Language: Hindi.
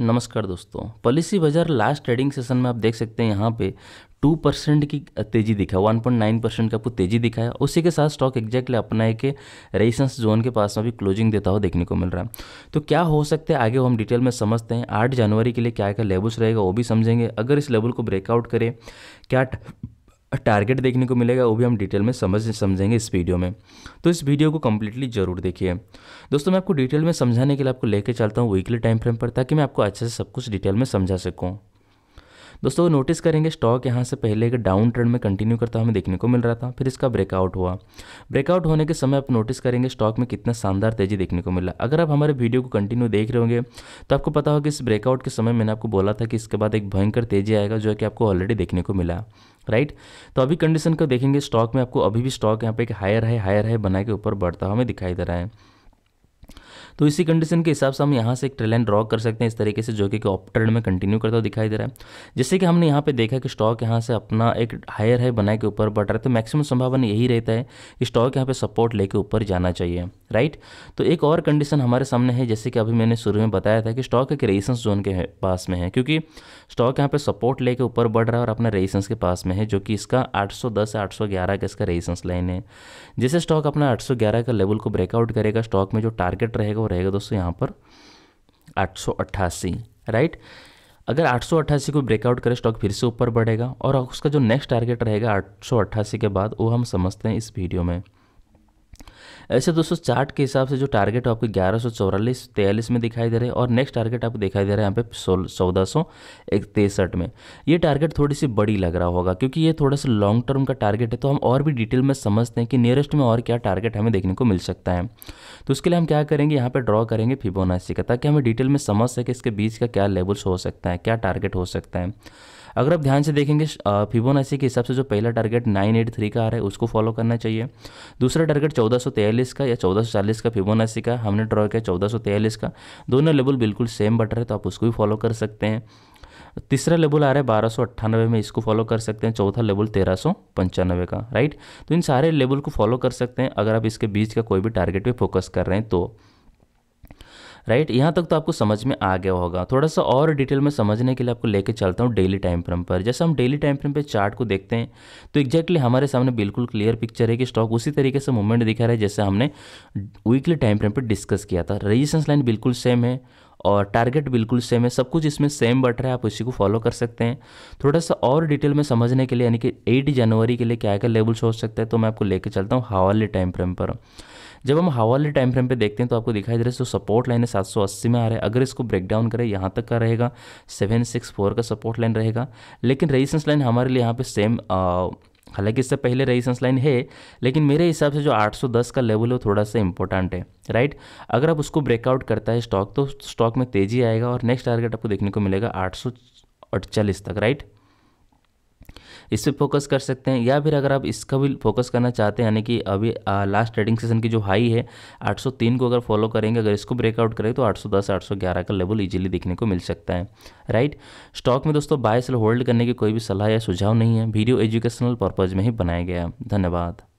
नमस्कार दोस्तों पॉलिसी बाजार लास्ट ट्रेडिंग सेशन में आप देख सकते हैं यहाँ पे टू परसेंट की तेजी दिखा वन पॉइंट नाइन परसेंट का आपको तेजी दिखाया उसी के साथ स्टॉक एक्जैक्टली अपना एक रेजिस्टेंस जोन के पास में भी क्लोजिंग देता हुआ देखने को मिल रहा है तो क्या हो सकता है आगे वो हम डिटेल में समझते हैं आठ जनवरी के लिए क्या क्या लेबल्स रहेगा वो भी समझेंगे अगर इस लेवल को ब्रेकआउट करें क्या टारगेट देखने को मिलेगा वो भी हम डिटेल में समझ समझेंगे इस वीडियो में तो इस वीडियो को कम्प्लीटली जरूर देखिए दोस्तों मैं आपको डिटेल में समझाने के लिए आपको लेके चलता हूँ वीकली टाइम फ्रेम पर ताकि मैं आपको अच्छे से सब कुछ डिटेल में समझा सकूँ दोस्तों नोटिस करेंगे स्टॉक यहाँ से पहले एक डाउन ट्रेंड में कंटिन्यू करता हमें देखने को मिल रहा था फिर इसका ब्रेकआउट हुआ ब्रेकआउट होने के समय आप नोटिस करेंगे स्टॉक में कितना शानदार तेजी देखने को मिला अगर आप हमारे वीडियो को कंटिन्यू देख रहे होंगे तो आपको पता होगा कि इस ब्रेकआउट के समय मैंने आपको बोला था कि इसके बाद एक भयंकर तेजी आएगा जो कि आपको ऑलरेडी देखने को मिला राइट तो अभी कंडीशन को देखेंगे स्टॉक में आपको अभी भी स्टॉक यहाँ पे एक हायर है हायर है बना के ऊपर बढ़ता हमें दिखाई दे रहा है तो इसी कंडीशन के हिसाब से हम यहाँ से एक ट्रेल लाइन ड्रॉ कर सकते हैं इस तरीके से जो कि ऑप ट्रेंड में कंटिन्यू करता हुआ दिखाई दे रहा है जैसे कि हमने यहाँ पर देखा कि स्टॉक यहाँ से अपना एक हायर है बनाए के ऊपर बढ़ रहा है तो मैक्सिमम संभावना यही रहता है कि स्टॉक यहाँ पर सपोर्ट लेकर ऊपर जाना चाहिए राइट तो एक और कंडीशन हमारे सामने है जैसे कि अभी मैंने शुरू में बताया था कि स्टॉक एक रेसेंस जोन के पास में है क्योंकि स्टॉक यहाँ पे सपोर्ट लेके ऊपर बढ़ रहा है और अपना रेसेंस के पास में है जो कि इसका 810 से 811 का इसका रेसेंस लाइन है जैसे स्टॉक अपना 811 का लेवल को ब्रेकआउट करेगा स्टॉक में जो टारगेट रहेगा रहेगा वो रहेगा दोस्तों यहाँ पर आठ राइट अगर आठ को ब्रेकआउट करे स्टॉक फिर से ऊपर बढ़ेगा और उसका जो नेक्स्ट टारगेट रहेगा आठ के बाद वो हम समझते हैं इस वीडियो में ऐसे दोस्तों चार्ट के हिसाब से जो टारगेट आपको ग्यारह सौ चौरालीस तेयालीस में दिखाई दे रहे हैं और नेक्स्ट टारगेट आपको दिखाई दे रहा है यहाँ पे चौदह सौ तेसठ में ये टारगेट थोड़ी सी बड़ी लग रहा होगा क्योंकि ये थोड़ा सा लॉन्ग टर्म का टारगेट है तो हम और भी डिटेल में समझते हैं कि नियरेस्ट में और क्या टारगेट हमें देखने को मिल सकता है तो उसके लिए हम क्या करेंगे यहाँ पर ड्रॉ करेंगे फिबोनासी का ताकि हमें डिटेल में समझ सके इसके बीच का क्या लेवल्स हो सकता है क्या टारगेट हो सकता है अगर आप ध्यान से देखेंगे फिबोनाची के हिसाब से जो पहला टारगेट 983 का आ रहा है उसको फॉलो करना चाहिए दूसरा टारगेट 1443 का या चालीस का फिबोनाची का हमने ड्रॉ किया 1443 का दोनों लेवल बिल्कुल सेम बट रहे तो आप उसको भी फॉलो कर सकते हैं तीसरा लेवल आ रहा है बारह में इसको फॉलो कर सकते हैं चौथा लेवल तेरह का राइट तो इन सारे लेवल को फॉलो कर सकते हैं अगर आप इसके बीच का कोई भी टारगेट पे फोकस कर रहे हैं तो राइट यहाँ तक तो आपको समझ में आ गया होगा थोड़ा सा और डिटेल में समझने के लिए आपको लेके चलता हूँ डेली टाइम फ्रेम पर जैसे हम डेली टाइम फ्रेम पर चार्ट को देखते हैं तो एक्जैक्टली हमारे सामने बिल्कुल क्लियर पिक्चर है कि स्टॉक उसी तरीके से मूवमेंट दिखा रहा है जैसे हमने वीकली टाइम फ्रेम पर डिस्कस किया था रजिस्टेंस लाइन बिल्कुल सेम है और टारगेट बिल्कुल सेम है सब कुछ इसमें सेम बट रहा है आप इसी को फॉलो कर सकते हैं थोड़ा सा और डिटेल में समझने के लिए यानी कि एट जनवरी के लिए क्या क्या लेवल्स हो सकता है तो मैं आपको लेके चलता हूँ हवाले टाइम फ्रेम पर जब हम हावरली टाइम फ्रेम पे देखते हैं तो आपको दिखाई दे रहा है तो सपोर्ट लाइन है अस्सी में आ रहा है अगर इसको ब्रेक डाउन करें यहाँ तक का रहेगा फोर का सपोर्ट लाइन रहेगा लेकिन रेजिस्टेंस लाइन हमारे लिए यहाँ पर सेम हालांकि इससे पहले रेजिस्टेंस लाइन है लेकिन मेरे हिसाब से जो 810 का लेवल है वो थोड़ा सा इंपॉर्टेंट है राइट अगर आप उसको ब्रेकआउट करता है स्टॉक तो स्टॉक में तेजी आएगा और नेक्स्ट टारगेट आपको देखने को मिलेगा आठ तक राइट इस पर फोकस कर सकते हैं या फिर अगर आप इसका भी फोकस करना चाहते हैं यानी कि अभी लास्ट ट्रेडिंग सेशन की जो हाई है 803 को अगर फॉलो करेंगे अगर इसको ब्रेकआउट करें तो 810 811 का लेवल ईजिली देखने को मिल सकता है राइट स्टॉक में दोस्तों बाय सेल होल्ड करने की कोई भी सलाह या सुझाव नहीं है वीडियो एजुकेशनल पर्पज़ में ही बनाया गया है धन्यवाद